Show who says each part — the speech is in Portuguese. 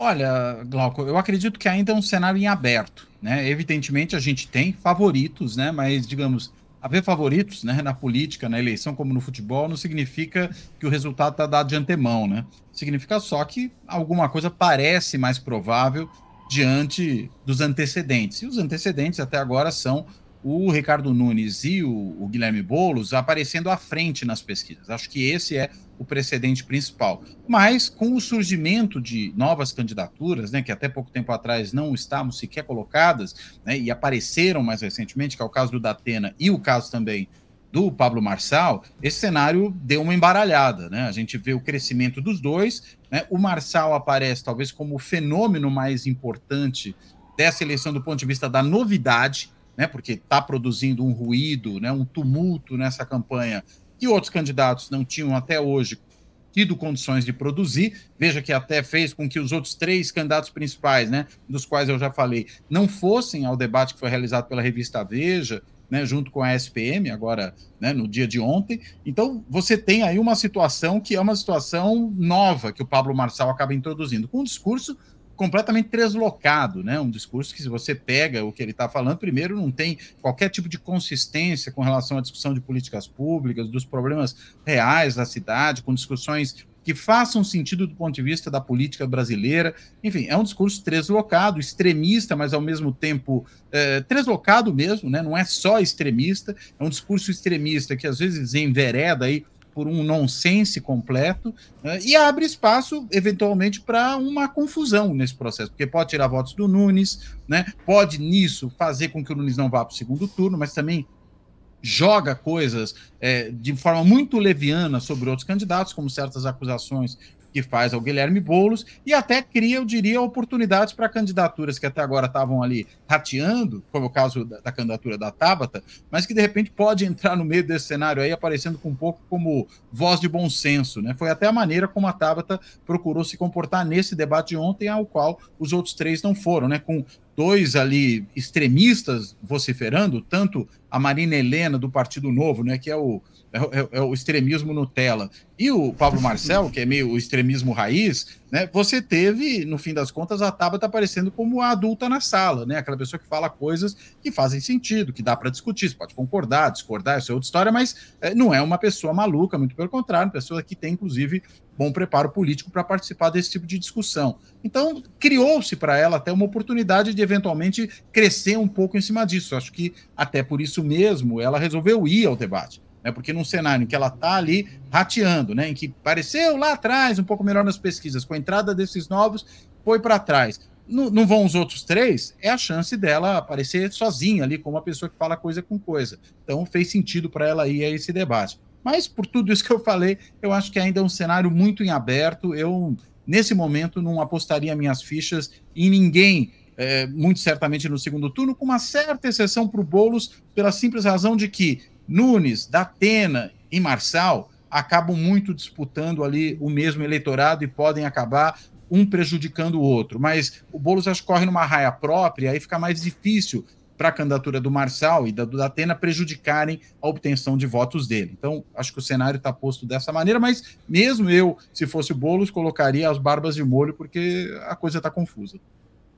Speaker 1: Olha, Glauco, eu acredito que ainda é um cenário em aberto, né? Evidentemente a gente tem favoritos, né? Mas digamos, haver favoritos, né, na política, na eleição como no futebol, não significa que o resultado está dado de antemão, né? Significa só que alguma coisa parece mais provável diante dos antecedentes. E os antecedentes até agora são o Ricardo Nunes e o, o, Guilherme Boulos aparecendo à frente nas pesquisas. Acho que esse é o precedente principal. Mas com o surgimento de novas candidaturas, né, que até pouco tempo atrás não estavam sequer colocadas, né, e apareceram mais recentemente, que é o caso do Datena e o caso também do Pablo Marçal, esse cenário deu uma embaralhada, né? A gente vê o crescimento dos dois, né? O Marçal aparece talvez como o fenômeno mais importante dessa eleição do ponto de vista da novidade, né, porque está produzindo um ruído, né, um tumulto nessa campanha que outros candidatos não tinham até hoje tido condições de produzir. Veja que até fez com que os outros três candidatos principais, né, dos quais eu já falei, não fossem ao debate que foi realizado pela revista Veja, né, junto com a SPM, agora né, no dia de ontem. Então, você tem aí uma situação que é uma situação nova que o Pablo Marçal acaba introduzindo, com um discurso completamente deslocado, né? Um discurso que, se você pega o que ele está falando, primeiro, não tem qualquer tipo de consistência com relação à discussão de políticas públicas, dos problemas reais da cidade, com discussões que façam sentido do ponto de vista da política brasileira. Enfim, é um discurso deslocado, extremista, mas ao mesmo tempo é, deslocado mesmo, né? Não é só extremista, é um discurso extremista que às vezes envereda aí por um nonsense completo né, e abre espaço, eventualmente, para uma confusão nesse processo, porque pode tirar votos do Nunes, né, pode nisso fazer com que o Nunes não vá para o segundo turno, mas também joga coisas é, de forma muito leviana sobre outros candidatos, como certas acusações que faz ao é Guilherme Boulos e até cria, eu diria, oportunidades para candidaturas que até agora estavam ali rateando, como é o caso da, da, candidatura da Tabata, mas que de repente pode entrar no meio desse cenário aí, aparecendo com um pouco como voz de bom senso, né? Foi até a maneira como a Tabata procurou se comportar nesse debate de ontem, ao qual os outros três não foram, né? Com dois ali extremistas vociferando, tanto a Marina Helena do Partido Novo, né, que é o, é, é, é, o extremismo Nutella, e o Pablo Marcel, que é meio o extremismo raiz, né, você teve, no fim das contas, a Tabata aparecendo como a adulta na sala, né, aquela pessoa que fala coisas que fazem sentido, que dá para discutir, você pode concordar, discordar, isso é outra história, mas é, não é uma pessoa maluca, muito pelo contrário, uma pessoa que tem, inclusive, bom preparo político para participar desse tipo de discussão. Então, criou-se para ela até uma oportunidade de eventualmente crescer um pouco em cima disso. Acho que até por isso mesmo ela resolveu ir ao debate. Né? Porque num cenário em que ela está ali rateando, né? em que pareceu lá atrás, um pouco melhor nas pesquisas, com a entrada desses novos, foi para trás. Não, não, vão os outros três, é a chance dela aparecer sozinha ali, como uma pessoa que fala coisa com coisa. Então fez sentido para ela ir a esse debate. Mas por tudo isso que eu falei, eu acho que ainda é um cenário muito em aberto. Eu, nesse momento, não apostaria minhas fichas em ninguém é, muito certamente no segundo turno, com uma certa exceção para o Boulos, pela simples razão de que Nunes, Datena e Marçal acabam muito disputando ali o mesmo eleitorado e podem acabar um prejudicando o outro. Mas o Boulos acho que corre numa raia própria, aí fica mais difícil para a candidatura do Marçal e da Dudatena prejudicarem a obtenção de votos dele. Então, acho que o cenário está posto dessa maneira, mas mesmo eu, se fosse o Boulos, colocaria as barbas de molho, porque a coisa está confusa.